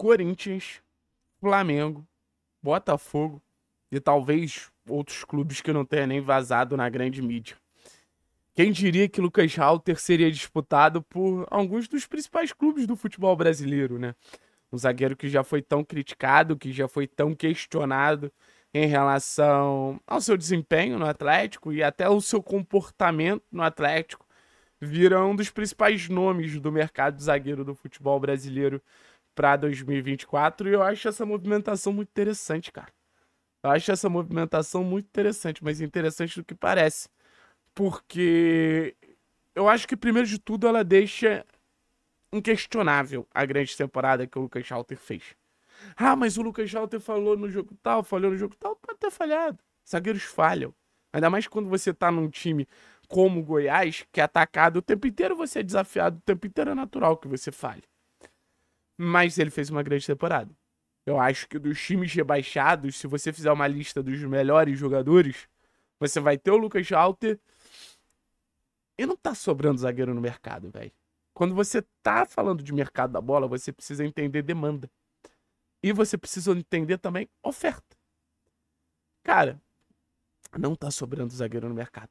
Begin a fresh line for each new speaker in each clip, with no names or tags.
Corinthians, Flamengo, Botafogo e talvez outros clubes que não tenha nem vazado na grande mídia. Quem diria que Lucas Halter seria disputado por alguns dos principais clubes do futebol brasileiro, né? Um zagueiro que já foi tão criticado, que já foi tão questionado em relação ao seu desempenho no Atlético e até o seu comportamento no Atlético, vira um dos principais nomes do mercado zagueiro do futebol brasileiro para 2024 e eu acho essa movimentação muito interessante, cara. Eu acho essa movimentação muito interessante, mas interessante do que parece. Porque eu acho que, primeiro de tudo, ela deixa inquestionável a grande temporada que o Lucas Halter fez. Ah, mas o Lucas Halter falou no jogo tal, falhou no jogo tal, pode ter falhado. Zagueiros falham. Ainda mais quando você tá num time como o Goiás, que é atacado o tempo inteiro, você é desafiado o tempo inteiro, é natural que você falhe mas ele fez uma grande temporada. Eu acho que dos times rebaixados, se você fizer uma lista dos melhores jogadores, você vai ter o Lucas Alter. E não tá sobrando zagueiro no mercado, velho. Quando você tá falando de mercado da bola, você precisa entender demanda. E você precisa entender também oferta. Cara, não tá sobrando zagueiro no mercado.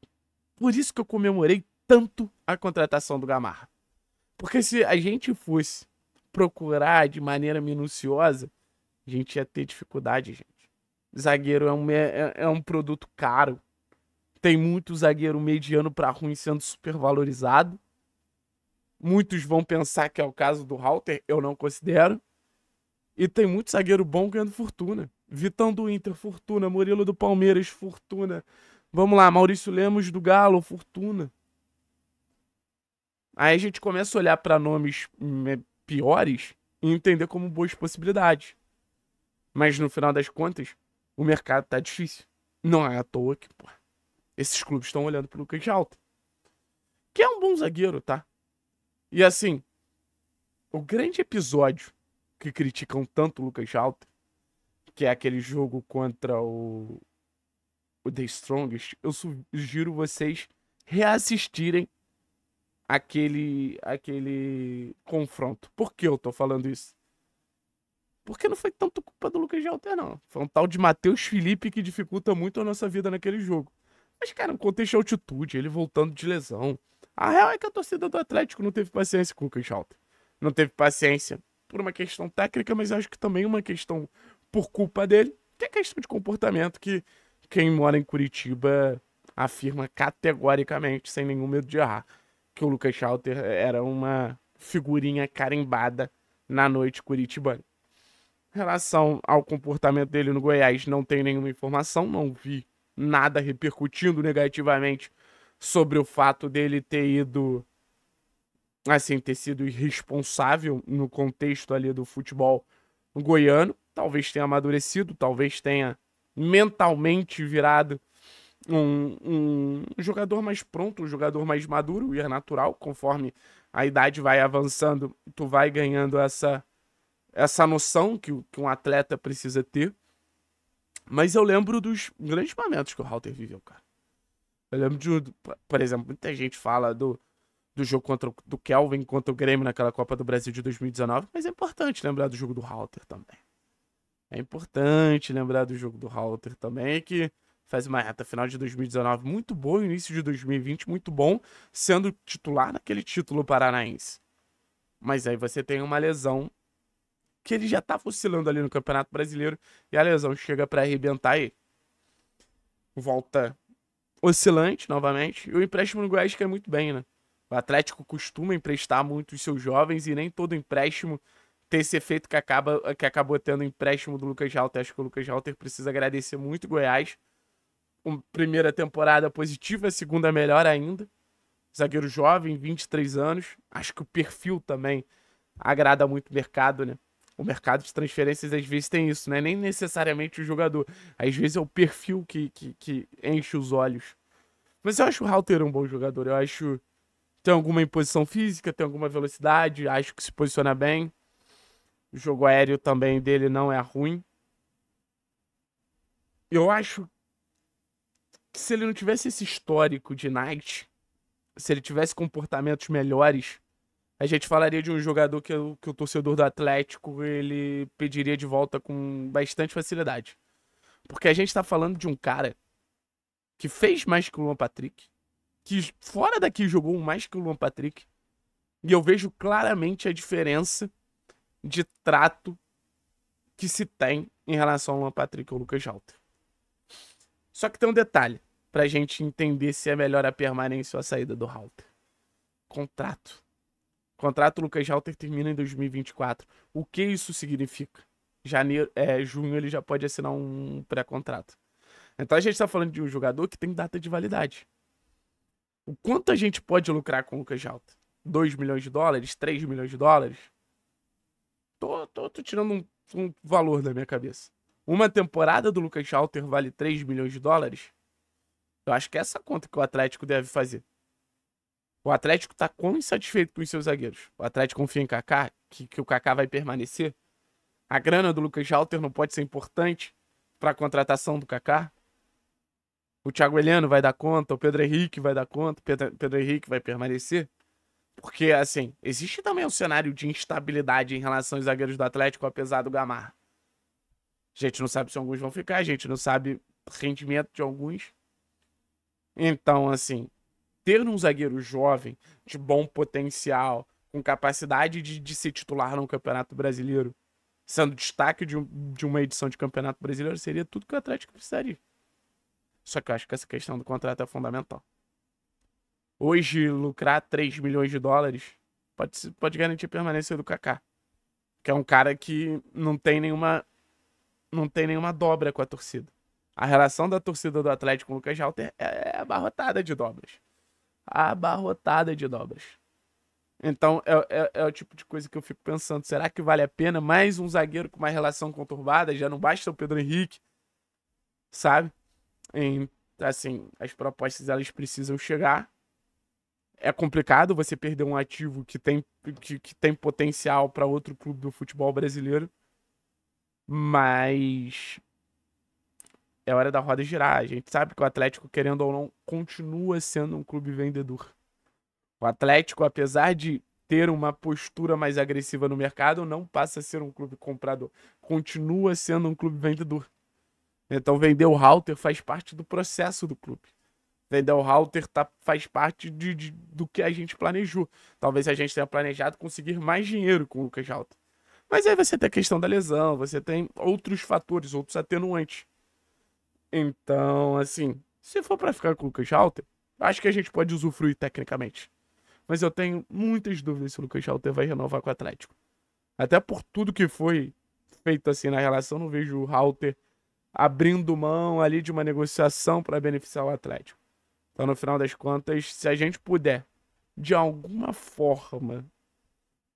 Por isso que eu comemorei tanto a contratação do Gamarra. Porque se a gente fosse procurar de maneira minuciosa, a gente ia ter dificuldade, gente. Zagueiro é um, é, é um produto caro. Tem muito zagueiro mediano para ruim sendo supervalorizado. Muitos vão pensar que é o caso do Halter, eu não considero. E tem muito zagueiro bom ganhando fortuna. Vitão do Inter, fortuna. Murilo do Palmeiras, fortuna. Vamos lá, Maurício Lemos do Galo, fortuna. Aí a gente começa a olhar para nomes piores e entender como boas possibilidades. Mas no final das contas, o mercado tá difícil. Não é à toa que, pô, esses clubes estão olhando pro Lucas Alta. Que é um bom zagueiro, tá? E assim, o grande episódio que criticam tanto o Lucas Alta, que é aquele jogo contra o, o The Strongest, eu sugiro vocês reassistirem aquele, aquele confronto. Por que eu tô falando isso? Porque não foi tanto culpa do Lucas de Alter, não. Foi um tal de Matheus Felipe que dificulta muito a nossa vida naquele jogo. Mas, cara, o contexto de altitude, ele voltando de lesão. A real é que a torcida do Atlético não teve paciência com o Lucas Alter. Não teve paciência por uma questão técnica, mas acho que também uma questão por culpa dele, que é questão de comportamento que quem mora em Curitiba afirma categoricamente, sem nenhum medo de errar que o Lucas Schalter era uma figurinha carimbada na noite curitibana. Em relação ao comportamento dele no Goiás, não tenho nenhuma informação, não vi nada repercutindo negativamente sobre o fato dele ter ido assim, ter sido irresponsável no contexto ali do futebol goiano, talvez tenha amadurecido, talvez tenha mentalmente virado um, um jogador mais pronto, um jogador mais maduro, e é natural, conforme a idade vai avançando, tu vai ganhando essa, essa noção que, que um atleta precisa ter. Mas eu lembro dos grandes momentos que o Halter viveu, cara. Eu lembro de, por exemplo, muita gente fala do, do jogo contra, do Kelvin contra o Grêmio naquela Copa do Brasil de 2019, mas é importante lembrar do jogo do Halter também. É importante lembrar do jogo do Halter também, que faz uma reta final de 2019 muito boa, início de 2020 muito bom, sendo titular naquele título paranaense. Mas aí você tem uma lesão que ele já estava tá oscilando ali no Campeonato Brasileiro e a lesão chega para arrebentar aí Volta oscilante novamente e o empréstimo no Goiás cai é muito bem, né? O Atlético costuma emprestar muito os seus jovens e nem todo empréstimo ter esse efeito que, acaba, que acabou tendo o empréstimo do Lucas Halter. Acho que o Lucas Halter precisa agradecer muito o Goiás um, primeira temporada positiva, segunda melhor ainda. Zagueiro jovem, 23 anos. Acho que o perfil também agrada muito o mercado, né? O mercado de transferências às vezes tem isso, né? Nem necessariamente o jogador. Às vezes é o perfil que, que, que enche os olhos. Mas eu acho o Halter um bom jogador. Eu acho. Tem alguma imposição física, tem alguma velocidade, acho que se posiciona bem. O jogo aéreo também dele não é ruim. Eu acho se ele não tivesse esse histórico de Knight, se ele tivesse comportamentos melhores, a gente falaria de um jogador que, o, que o torcedor do Atlético ele pediria de volta com bastante facilidade. Porque a gente tá falando de um cara que fez mais que o Luan Patrick, que fora daqui jogou mais que o Luan Patrick, e eu vejo claramente a diferença de trato que se tem em relação ao Luan Patrick ou ao Lucas Jalter. Só que tem um detalhe pra gente entender se é melhor a permanência ou a saída do Halter. Contrato. O contrato Lucas Halter termina em 2024. O que isso significa? Janeiro, é, junho ele já pode assinar um pré-contrato. Então a gente está falando de um jogador que tem data de validade. O quanto a gente pode lucrar com o Lucas Halter? 2 milhões de dólares? 3 milhões de dólares? Tô, tô, tô tirando um, um valor da minha cabeça. Uma temporada do Lucas Halter vale 3 milhões de dólares? Eu acho que é essa conta que o Atlético deve fazer. O Atlético tá quão insatisfeito com os seus zagueiros? O Atlético confia em Kaká, que, que o Kaká vai permanecer? A grana do Lucas Halter não pode ser importante para a contratação do Kaká? O Thiago Heleno vai dar conta, o Pedro Henrique vai dar conta, Pedro, Pedro Henrique vai permanecer? Porque, assim, existe também um cenário de instabilidade em relação aos zagueiros do Atlético, apesar do Gamarra. A gente não sabe se alguns vão ficar, a gente não sabe rendimento de alguns. Então, assim, ter um zagueiro jovem, de bom potencial, com capacidade de, de ser titular no Campeonato Brasileiro, sendo destaque de, um, de uma edição de Campeonato Brasileiro, seria tudo que o Atlético precisaria. Só que eu acho que essa questão do contrato é fundamental. Hoje, lucrar 3 milhões de dólares pode, pode garantir a permanência do Kaká. Que é um cara que não tem nenhuma não tem nenhuma dobra com a torcida. A relação da torcida do Atlético com o Lucas Halter é, é abarrotada de dobras. Abarrotada de dobras. Então é, é, é, o tipo de coisa que eu fico pensando. Será que vale a pena mais um zagueiro com uma relação conturbada? Já não basta o Pedro Henrique, sabe? assim, as propostas elas precisam chegar. É complicado você perder um ativo que tem, que, que tem potencial para outro clube do futebol brasileiro. Mas é hora da roda girar. A gente sabe que o Atlético, querendo ou não, continua sendo um clube vendedor. O Atlético, apesar de ter uma postura mais agressiva no mercado, não passa a ser um clube comprador. Continua sendo um clube vendedor. Então, vender o halter faz parte do processo do clube. Vender o halter tá, faz parte de, de, do que a gente planejou. Talvez a gente tenha planejado conseguir mais dinheiro com o Lucas Halter. Mas aí você tem a questão da lesão, você tem outros fatores, outros atenuantes. Então, assim, se for para ficar com o Lucas Halter, acho que a gente pode usufruir tecnicamente. Mas eu tenho muitas dúvidas se o Lucas Halter vai renovar com o Atlético. Até por tudo que foi feito assim na relação, não vejo o Halter abrindo mão ali de uma negociação para beneficiar o Atlético. Então, no final das contas, se a gente puder, de alguma forma,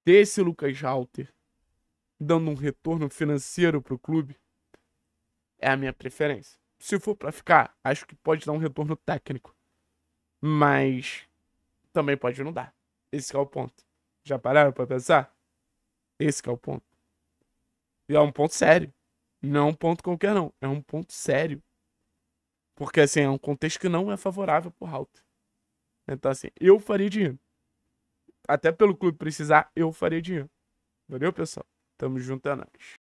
ter esse Lucas Halter dando um retorno financeiro para o clube, é a minha preferência. Se for para ficar, acho que pode dar um retorno técnico, mas também pode não dar. Esse é o ponto. Já pararam para pensar? Esse é o ponto. E é um ponto sério. Não é um ponto qualquer não, é um ponto sério. Porque assim, é um contexto que não é favorável pro Halt Então assim, eu faria dinheiro. Até pelo clube precisar, eu faria dinheiro. Valeu, pessoal? Tamo junto, é nóis.